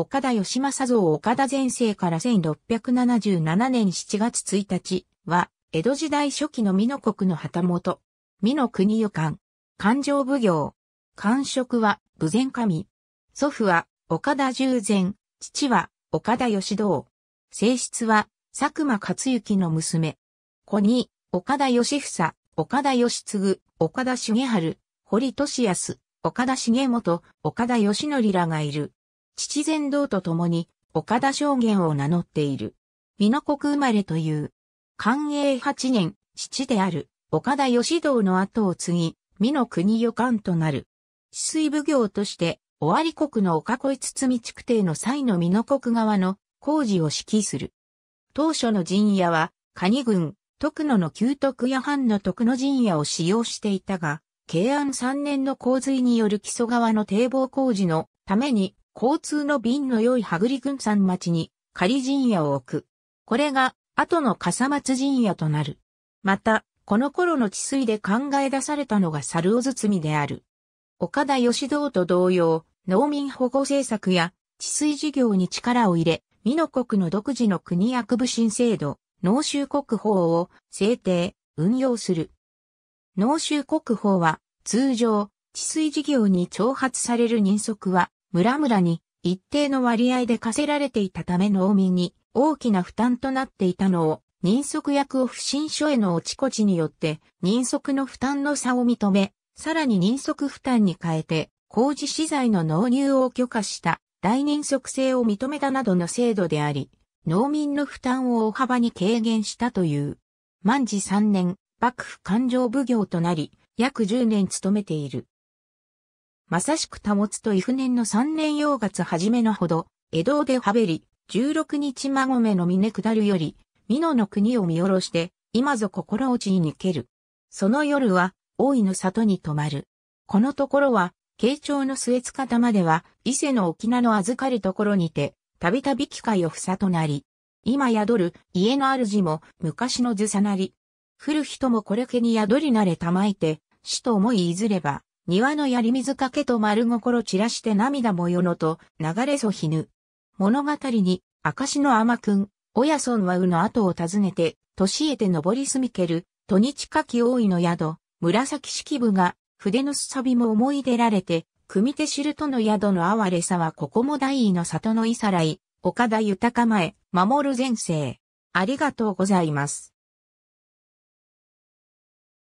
岡田義正像岡田前世から1677年7月1日は、江戸時代初期の美濃国の旗本、美濃国予官、勘定奉行、官職は、武前神。祖父は、岡田従前、父は、岡田義堂。性質は、佐久間克之の娘。子に、岡田義房、岡田義継、岡田重春、堀俊康、岡田重元、岡田義則らがいる。父前道と共に、岡田将元を名乗っている。美濃国生まれという。寛永八年、父である、岡田義道の後を継ぎ、美濃国予感となる。治水奉行として、尾張国の岡越堤地区定の際の美濃国側の工事を指揮する。当初の陣屋は、蟹軍、徳野の旧徳屋藩の徳野陣屋を使用していたが、慶安三年の洪水による木曽川の堤防工事のために交通の便の良い羽栗郡山町に仮陣屋を置く。これが後の笠松陣屋となる。また、この頃の治水で考え出されたのが猿尾包である。岡田義道と同様、農民保護政策や治水事業に力を入れ、美濃国の独自の国役部新制度、農州国法を制定、運用する。農州国法は通常、治水事業に挑発される人足は村々に一定の割合で課せられていたため農民に大きな負担となっていたのを、人足役を不審所への落ちこちによって、人足の負担の差を認め、さらに人足負担に変えて、工事資材の納入を許可した大人足制を認めたなどの制度であり、農民の負担を大幅に軽減したという。万治三年、幕府勘定奉行となり、約10年勤めている。まさしく保つと異不年の三年洋月初めのほど、江戸ではべり、十六日孫めの峰下るより、美濃の国を見下ろして、今ぞ心落ちに抜ける。その夜は、大井の里に泊まる。このところは、慶長の末塚玉では、伊勢の沖縄の預かるところにて、たびたび機会をふさとなり、今宿る家の主も昔のずさなり。古人もこれけに宿りなれたまいて、死と思いいずれば、庭の槍水かけと丸心散らして涙もよのと流れそひぬ。物語に、証の天くん、親孫はうの後を訪ねて、年得て登りすみける、土日かき多いの宿、紫式部が、筆のすさびも思い出られて、組手知るとの宿の哀れさはここも大井の里のいさらい、岡田豊前、守る前世。ありがとうございます。